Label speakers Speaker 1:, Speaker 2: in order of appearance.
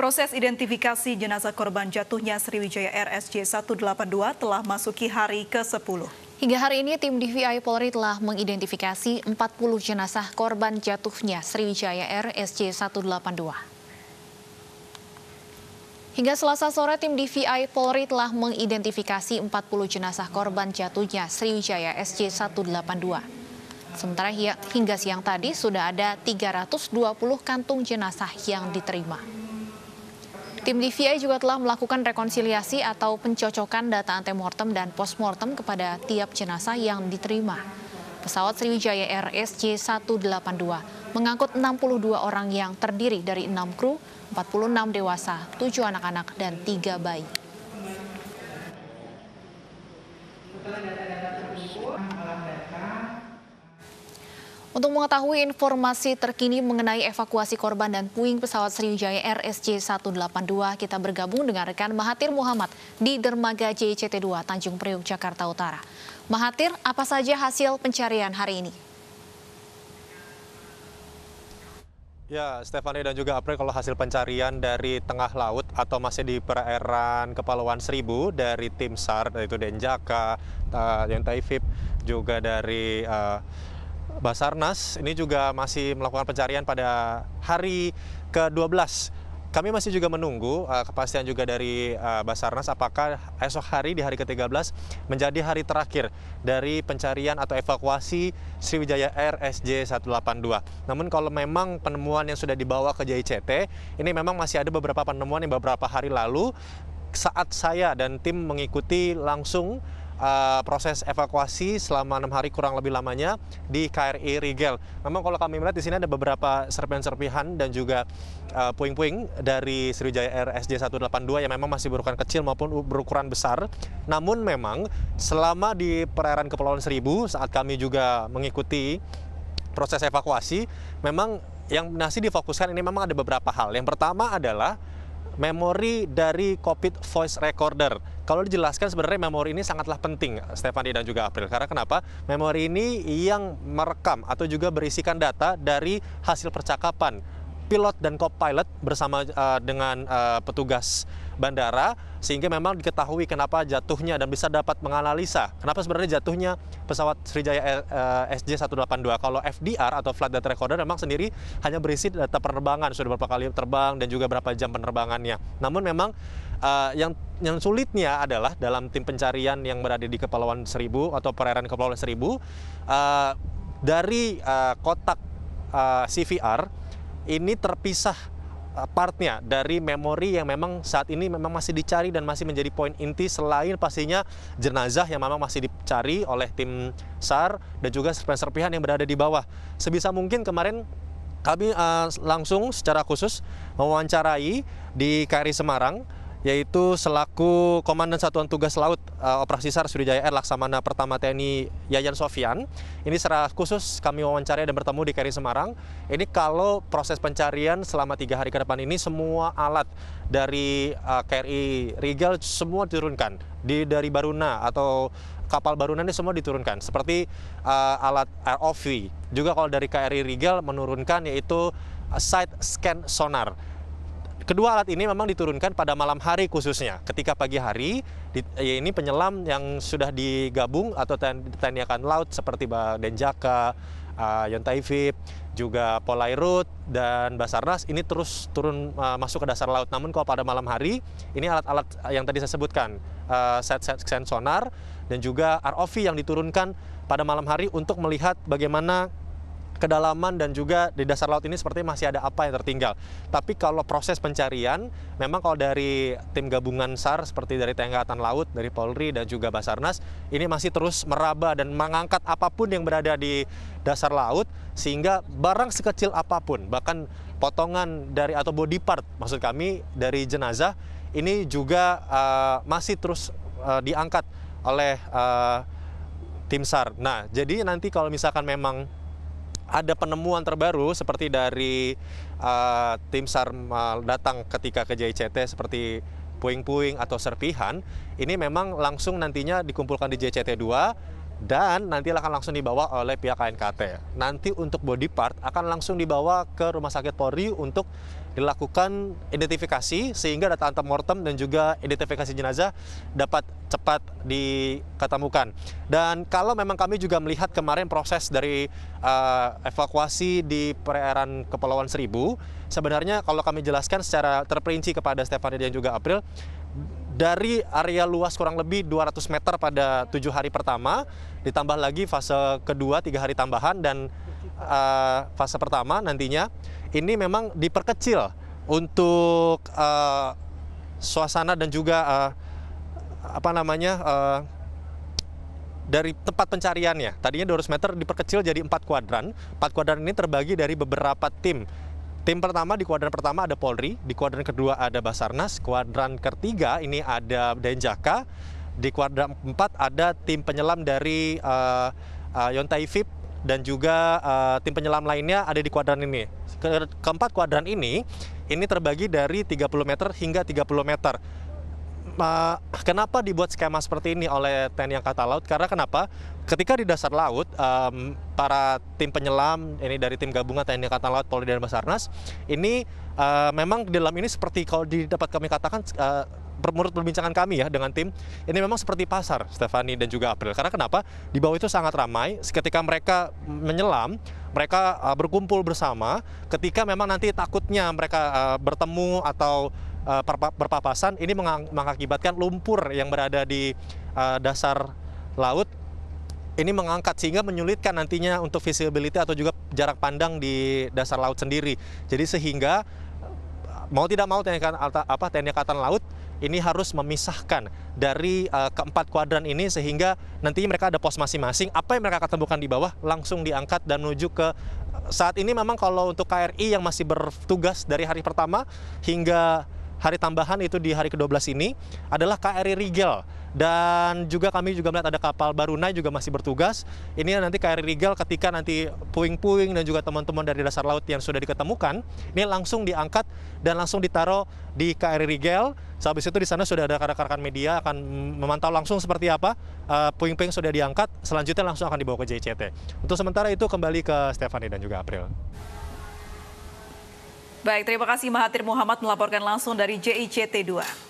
Speaker 1: Proses identifikasi jenazah korban jatuhnya Sriwijaya RSJ 182 telah masuki hari ke-10. Hingga hari ini tim DVI Polri telah mengidentifikasi 40 jenazah korban jatuhnya Sriwijaya RSJ 182. Hingga selasa sore, tim DVI Polri telah mengidentifikasi 40 jenazah korban jatuhnya Sriwijaya SJ-182. Sementara hingga siang tadi sudah ada 320 kantung jenazah yang diterima. Tim DVI juga telah melakukan rekonsiliasi atau pencocokan data antemortem dan postmortem kepada tiap jenazah yang diterima. Pesawat Sriwijaya Air SJ182 mengangkut 62 orang yang terdiri dari 6 kru, 46 dewasa, 7 anak-anak, dan 3 bayi. Untuk mengetahui informasi terkini mengenai evakuasi korban dan puing pesawat Sriwijaya RSJ 182, kita bergabung dengan rekan Mahathir Muhammad di Dermaga JCT 2 Tanjung Priuk, Jakarta Utara. Mahathir, apa saja hasil pencarian hari ini?
Speaker 2: Ya, Stefani dan juga April, kalau hasil pencarian dari tengah laut atau masih di perairan Kepulauan Seribu dari tim SAR, yaitu Denjaka, uh, yang Taifib, juga dari uh, Basarnas ini juga masih melakukan pencarian pada hari ke-12. Kami masih juga menunggu uh, kepastian juga dari uh, Basarnas apakah esok hari di hari ke-13 menjadi hari terakhir dari pencarian atau evakuasi Sriwijaya Air SJ182. Namun kalau memang penemuan yang sudah dibawa ke JICT, ini memang masih ada beberapa penemuan yang beberapa hari lalu saat saya dan tim mengikuti langsung Eh, proses evakuasi selama enam hari kurang lebih lamanya di KRI Rigel. Memang kalau kami melihat di sini ada beberapa serpihan-serpihan dan juga puing eh, puing-puing dari Sriwijaya Air SJ 182 yang memang masih berukuran kecil maupun berukuran besar. Namun memang selama di perairan Kepulauan Seribu saat kami juga mengikuti proses evakuasi, memang yang masih difokuskan ini memang ada beberapa hal. Yang pertama adalah memori dari COVID Voice Recorder. Kalau dijelaskan sebenarnya memori ini sangatlah penting, Stefani dan juga April. Karena kenapa? Memori ini yang merekam atau juga berisikan data dari hasil percakapan pilot dan co-pilot bersama uh, dengan uh, petugas bandara sehingga memang diketahui kenapa jatuhnya dan bisa dapat menganalisa kenapa sebenarnya jatuhnya pesawat Sriwijaya eh, SJ182. Kalau FDR atau flight data recorder memang sendiri hanya berisi data penerbangan sudah berapa kali terbang dan juga berapa jam penerbangannya. Namun memang uh, yang yang sulitnya adalah dalam tim pencarian yang berada di Kepulauan Seribu atau perairan Kepulauan Seribu uh, dari uh, kotak uh, CVR ini terpisah Eh, partnya dari memori yang memang saat ini memang masih dicari dan masih menjadi poin inti selain pastinya jenazah yang memang masih dicari oleh tim SAR dan juga serpihan-serpihan yang berada di bawah. Sebisa mungkin kemarin kami uh, langsung secara khusus mewawancarai di KRI Semarang yaitu selaku Komandan Satuan Tugas Laut uh, Operasi SAR Sriwijaya Air Laksamana Pertama TNI Yayan Sofian. Ini secara khusus kami wawancara dan bertemu di Kri Semarang. Ini kalau proses pencarian selama tiga hari ke depan ini semua alat dari uh, eh, KRI rigel semua diturunkan di dari Baruna atau kapal Baruna ini semua diturunkan seperti uh, alat ROV juga kalau dari KRI rigel menurunkan yaitu side scan sonar Kedua alat ini memang diturunkan pada malam hari khususnya. Ketika pagi hari, di, ya ini penyelam yang sudah digabung atau TNI Angkatan Laut seperti Denjaka, uh, Vip, juga Polairut dan Basarnas ini terus turun uh, masuk ke dasar laut. Namun kalau pada malam hari, ini alat-alat yang tadi saya sebutkan, set set-set sensor dan juga ROV yang diturunkan pada malam hari untuk melihat bagaimana kedalaman dan juga di dasar laut ini seperti masih ada apa yang tertinggal. Tapi kalau proses pencarian, memang kalau dari tim gabungan SAR seperti dari TNI Angkatan Laut, dari Polri dan juga Basarnas, ini masih terus meraba dan mengangkat apapun yang berada di dasar laut sehingga barang sekecil apapun, bahkan potongan dari atau body part maksud kami dari jenazah ini juga uh, masih terus uh, diangkat oleh uh, tim SAR. Nah, jadi nanti kalau misalkan memang ada penemuan terbaru seperti dari uh, tim SAR datang ketika ke JCT seperti puing-puing atau serpihan, ini memang langsung nantinya dikumpulkan di JCT 2 dan nanti akan langsung dibawa oleh pihak KNKT. Nanti untuk body part akan langsung dibawa ke Rumah Sakit Polri untuk dilakukan identifikasi sehingga data antemortem dan juga identifikasi jenazah dapat cepat diketemukan. Dan kalau memang kami juga melihat kemarin proses dari uh, evakuasi di perairan Kepulauan Seribu, sebenarnya kalau kami jelaskan secara terperinci kepada Stefania dan juga April, dari area luas kurang lebih 200 meter pada tujuh hari pertama, ditambah lagi fase kedua tiga hari tambahan dan uh, fase pertama nantinya ini memang diperkecil untuk uh, suasana dan juga uh, apa namanya uh, dari tempat pencariannya. Tadinya 200 meter diperkecil jadi empat kuadran. Empat kuadran ini terbagi dari beberapa tim Tim pertama di kuadran pertama ada Polri, di kuadran kedua ada Basarnas, kuadran ketiga ini ada Denjaka, di kuadran empat ada tim penyelam dari uh, uh, Yontai VIP dan juga uh, tim penyelam lainnya ada di kuadran ini. Ke keempat kuadran ini ini terbagi dari 30 meter hingga 30 meter uh, kenapa dibuat skema seperti ini oleh TNI Angkatan Laut? Karena kenapa? Ketika di dasar laut, um, para tim penyelam ini dari tim gabungan TNI Angkatan Laut, Polri dan Basarnas, ini uh, memang di dalam ini seperti kalau dapat kami katakan uh, menurut perbincangan kami ya dengan tim, ini memang seperti pasar Stefani dan juga April. Karena kenapa? Di bawah itu sangat ramai. Ketika mereka menyelam, mereka eh, berkumpul bersama. Ketika memang nanti takutnya mereka bertemu atau Eh, berpapasan ini mengakibatkan lumpur yang berada di eh, dasar laut ini mengangkat sehingga menyulitkan nantinya untuk visibility atau juga jarak pandang di dasar laut sendiri. Jadi sehingga mau tidak mau TNI apa TNI Angkatan Laut ini harus memisahkan dari uh, keempat kuadran ini sehingga nantinya mereka ada pos masing-masing. Apa yang mereka ketemukan di bawah langsung diangkat dan menuju ke saat ini memang kalau untuk KRI yang masih bertugas dari hari pertama hingga hari tambahan itu di hari ke-12 ini adalah KRI Rigel dan juga kami juga melihat ada kapal Barunai juga masih bertugas. Ini nanti KRI Rigel ketika nanti puing-puing dan juga teman-teman dari dasar laut yang sudah diketemukan ini langsung diangkat dan langsung ditaruh di KRI Rigel. Sehabis itu di sana sudah ada rekan-rekan media akan memantau langsung seperti apa eh, puing-puing sudah diangkat, selanjutnya langsung akan dibawa ke JCT. Untuk sementara itu kembali ke Stefani dan juga April.
Speaker 1: Baik, terima kasih Mahathir Muhammad melaporkan langsung dari JICT 2.